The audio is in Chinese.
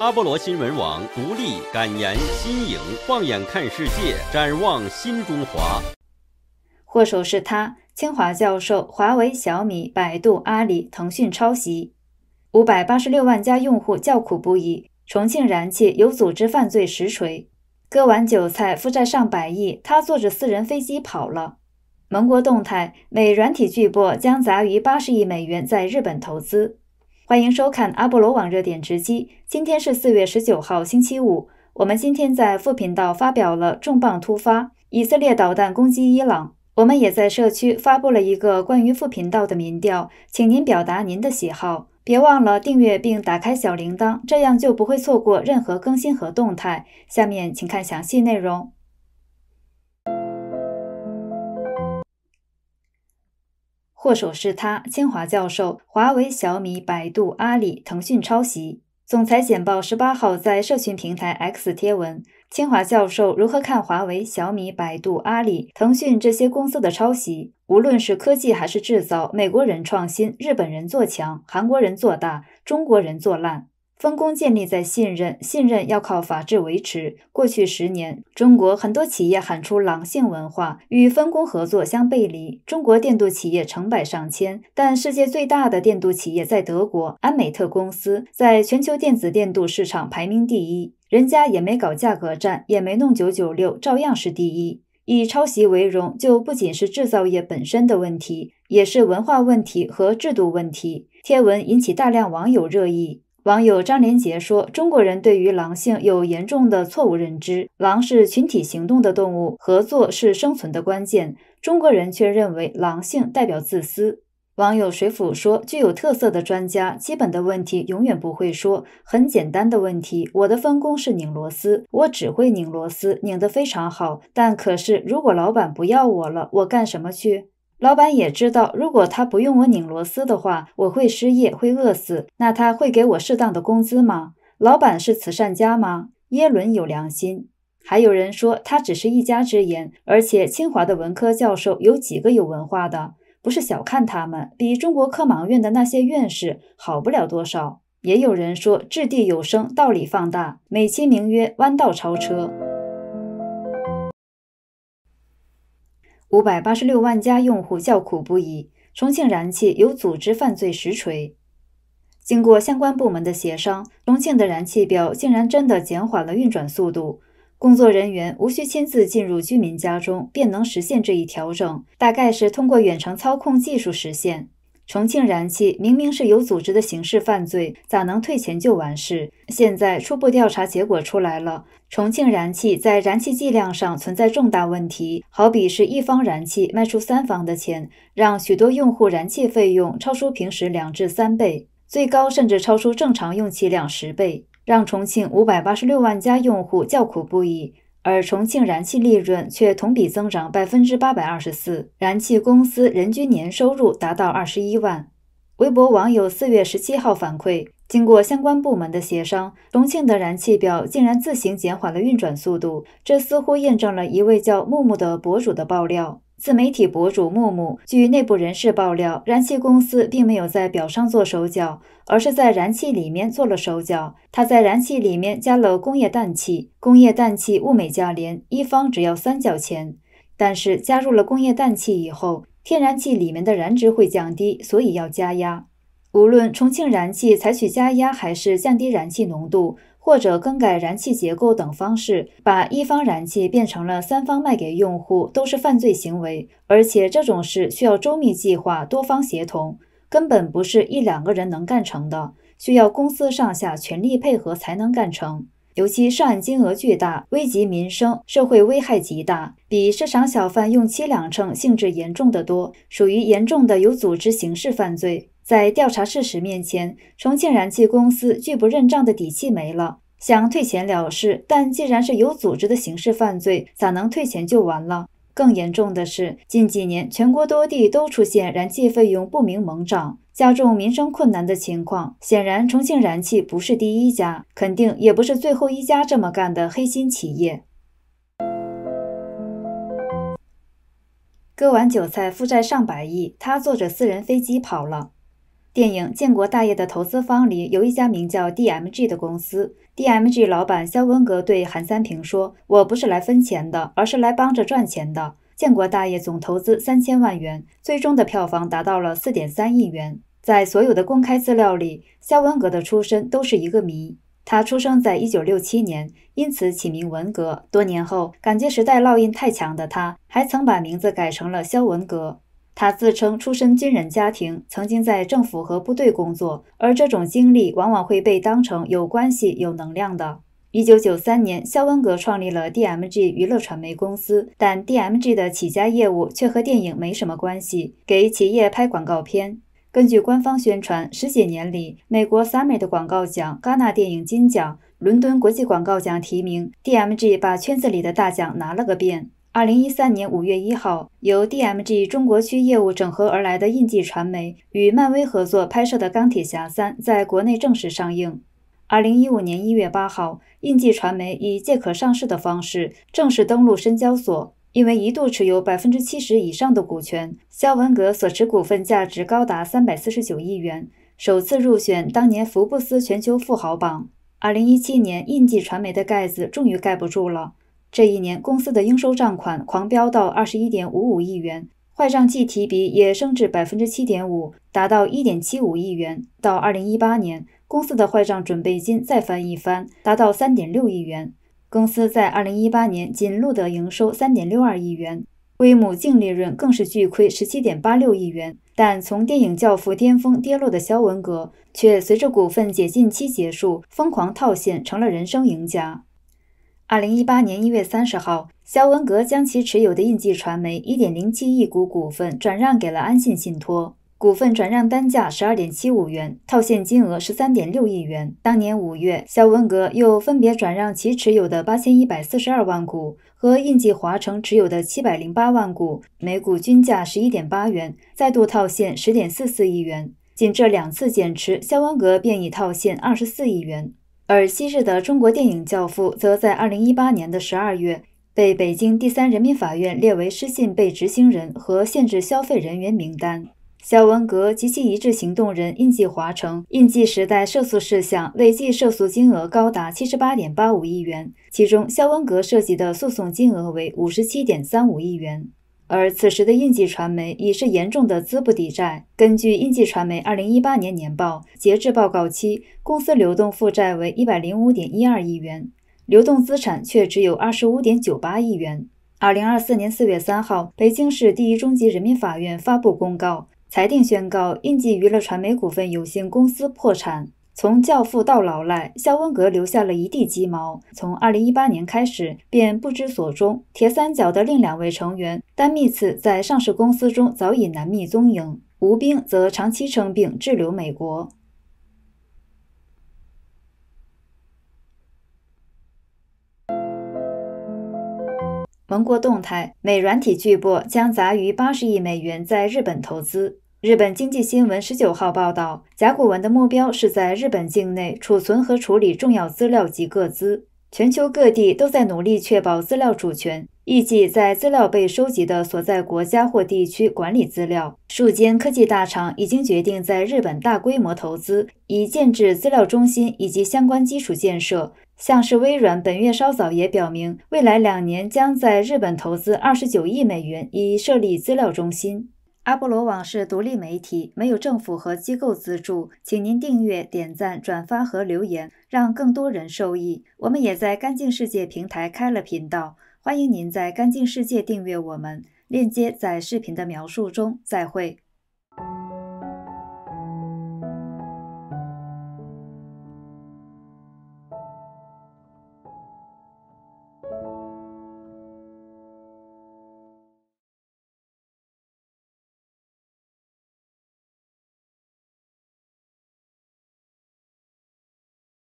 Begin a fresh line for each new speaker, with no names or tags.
阿波罗新闻网独立、感言、新颖，放眼看世界，展望新中华。祸首是他，清华教授，华为、小米、百度、阿里、腾讯抄袭，五百八十六万家用户叫苦不已。重庆燃气有组织犯罪实锤，割完韭菜负债上百亿，他坐着私人飞机跑了。盟国动态，美软体巨擘将砸逾八十亿美元在日本投资。欢迎收看阿波罗网热点直击。今天是四月十九号，星期五。我们今天在副频道发表了重磅突发：以色列导弹攻击伊朗。我们也在社区发布了一个关于副频道的民调，请您表达您的喜好。别忘了订阅并打开小铃铛，这样就不会错过任何更新和动态。下面请看详细内容。祸首是他，清华教授，华为、小米、百度、阿里、腾讯抄袭。总裁简报十八号在社群平台 X 贴文：清华教授如何看华为、小米、百度、阿里、腾讯这些公司的抄袭？无论是科技还是制造，美国人创新，日本人做强，韩国人做大，中国人做烂。分工建立在信任，信任要靠法治维持。过去十年，中国很多企业喊出“狼性文化”，与分工合作相背离。中国电镀企业成百上千，但世界最大的电镀企业在德国安美特公司，在全球电子电镀市场排名第一。人家也没搞价格战，也没弄九九六，照样是第一。以抄袭为荣，就不仅是制造业本身的问题，也是文化问题和制度问题。贴文引起大量网友热议。网友张连杰说：“中国人对于狼性有严重的错误认知，狼是群体行动的动物，合作是生存的关键。中国人却认为狼性代表自私。”网友水府说：“具有特色的专家，基本的问题永远不会说，很简单的问题。我的分工是拧螺丝，我只会拧螺丝，拧得非常好。但可是，如果老板不要我了，我干什么去？”老板也知道，如果他不用我拧螺丝的话，我会失业，会饿死。那他会给我适当的工资吗？老板是慈善家吗？耶伦有良心？还有人说他只是一家之言，而且清华的文科教授有几个有文化的？不是小看他们，比中国科盲院的那些院士好不了多少。也有人说掷地有声，道理放大，美其名曰弯道超车。五百八十六万家用户叫苦不已，重庆燃气有组织犯罪实锤。经过相关部门的协商，重庆的燃气表竟然真的减缓了运转速度，工作人员无需亲自进入居民家中，便能实现这一调整，大概是通过远程操控技术实现。重庆燃气明明是有组织的刑事犯罪，咋能退钱就完事？现在初步调查结果出来了，重庆燃气在燃气计量上存在重大问题，好比是一方燃气卖出三方的钱，让许多用户燃气费用超出平时两至三倍，最高甚至超出正常用气量十倍，让重庆五百八十六万家用户叫苦不已。而重庆燃气利润却同比增长百分之八百二十四，燃气公司人均年收入达到二十一万。微博网友四月十七号反馈，经过相关部门的协商，重庆的燃气表竟然自行减缓了运转速度，这似乎验证了一位叫木木的博主的爆料。自媒体博主木木据内部人士爆料，燃气公司并没有在表上做手脚，而是在燃气里面做了手脚。他在燃气里面加了工业氮气，工业氮气物美价廉，一方只要三角钱。但是加入了工业氮气以后，天然气里面的燃值会降低，所以要加压。无论重庆燃气采取加压还是降低燃气浓度。或者更改燃气结构等方式，把一方燃气变成了三方卖给用户，都是犯罪行为。而且这种事需要周密计划、多方协同，根本不是一两个人能干成的，需要公司上下全力配合才能干成。尤其涉案金额巨大，危及民生，社会危害极大，比市场小贩用七两秤性质严重的多，属于严重的有组织刑事犯罪。在调查事实面前，重庆燃气公司拒不认账的底气没了，想退钱了事，但既然是有组织的刑事犯罪，咋能退钱就完了？更严重的是，近几年全国多地都出现燃气费用不明猛涨。加重民生困难的情况，显然重庆燃气不是第一家，肯定也不是最后一家这么干的黑心企业。割完韭菜，负债上百亿，他坐着私人飞机跑了。电影《建国大业》的投资方里有一家名叫 DMG 的公司，DMG 老板肖文革对韩三平说：“我不是来分钱的，而是来帮着赚钱的。”建国大业总投资三千万元，最终的票房达到了四点三亿元。在所有的公开资料里，肖文革的出身都是一个谜。他出生在一九六七年，因此起名文革。多年后，感觉时代烙印太强的他，还曾把名字改成了肖文革。他自称出身军人家庭，曾经在政府和部队工作，而这种经历往往会被当成有关系、有能量的。一九九三年，肖恩格创立了 DMG 娱乐传媒公司，但 DMG 的起家业务却和电影没什么关系，给企业拍广告片。根据官方宣传，十几年里，美国 m 梅的广告奖、戛纳电影金奖、伦敦国际广告奖提名，DMG 把圈子里的大奖拿了个遍。二零一三年五月一号，由 DMG 中国区业务整合而来的印记传媒与漫威合作拍摄的《钢铁侠三》在国内正式上映。二零一五年一月八号，印记传媒以借壳上市的方式正式登陆深交所。因为一度持有百分之七十以上的股权，肖文革所持股份价值高达三百四十九亿元，首次入选当年福布斯全球富豪榜。二零一七年，印记传媒的盖子终于盖不住了。这一年，公司的应收账款狂飙到二十一点五五亿元，坏账计提比也升至百分之七点五，达到一点七五亿元。到二零一八年。公司的坏账准备金再翻一番，达到三点六亿元。公司在二零一八年仅录得营收三点六二亿元，归母净利润更是巨亏十七点八六亿元。但从电影教父巅峰跌落的肖文革，却随着股份解禁期结束，疯狂套现成了人生赢家。二零一八年一月三十号，肖文革将其持有的印记传媒一点零七亿股股份转让给了安信信托。股份转让单价十二点七五元，套现金额十三点六亿元。当年五月，肖文革又分别转让其持有的八千一百四十二万股和印纪华城持有的七百零八万股，每股均价十一点八元，再度套现十点四四亿元。仅这两次减持，肖文革便已套现二十四亿元。而昔日的中国电影教父，则在二零一八年的十二月被北京第三人民法院列为失信被执行人和限制消费人员名单。肖文革及其一致行动人应季华城应季时代涉诉事项累计涉诉金额高达七十八点八五亿元，其中肖文革涉及的诉讼金额为五十七点三五亿元。而此时的应季传媒已是严重的资不抵债。根据应季传媒二零一八年年报，截至报告期，公司流动负债为一百零五点一二亿元，流动资产却只有二十五点九八亿元。二零二四年四月三号，北京市第一中级人民法院发布公告。裁定宣告印记娱乐传媒股份有限公司破产。从教父到老赖，肖恩格留下了一地鸡毛。从二零一八年开始便不知所踪。铁三角的另两位成员丹密茨在上市公司中早已难觅踪影，吴兵则长期生病滞留美国。盟国动态：美软体巨擘将砸逾八十亿美元在日本投资。日本经济新闻十九号报道，甲骨文的目标是在日本境内储存和处理重要资料及各资。全球各地都在努力确保资料主权，预计在资料被收集的所在国家或地区管理资料。数间科技大厂已经决定在日本大规模投资，以建制资料中心以及相关基础建设。像是微软本月稍早也表明，未来两年将在日本投资二十九亿美元，以设立资料中心。阿波罗网是独立媒体，没有政府和机构资助，请您订阅、点赞、转发和留言，让更多人受益。我们也在干净世界平台开了频道，欢迎您在干净世界订阅我们，链接在视频的描述中。再会。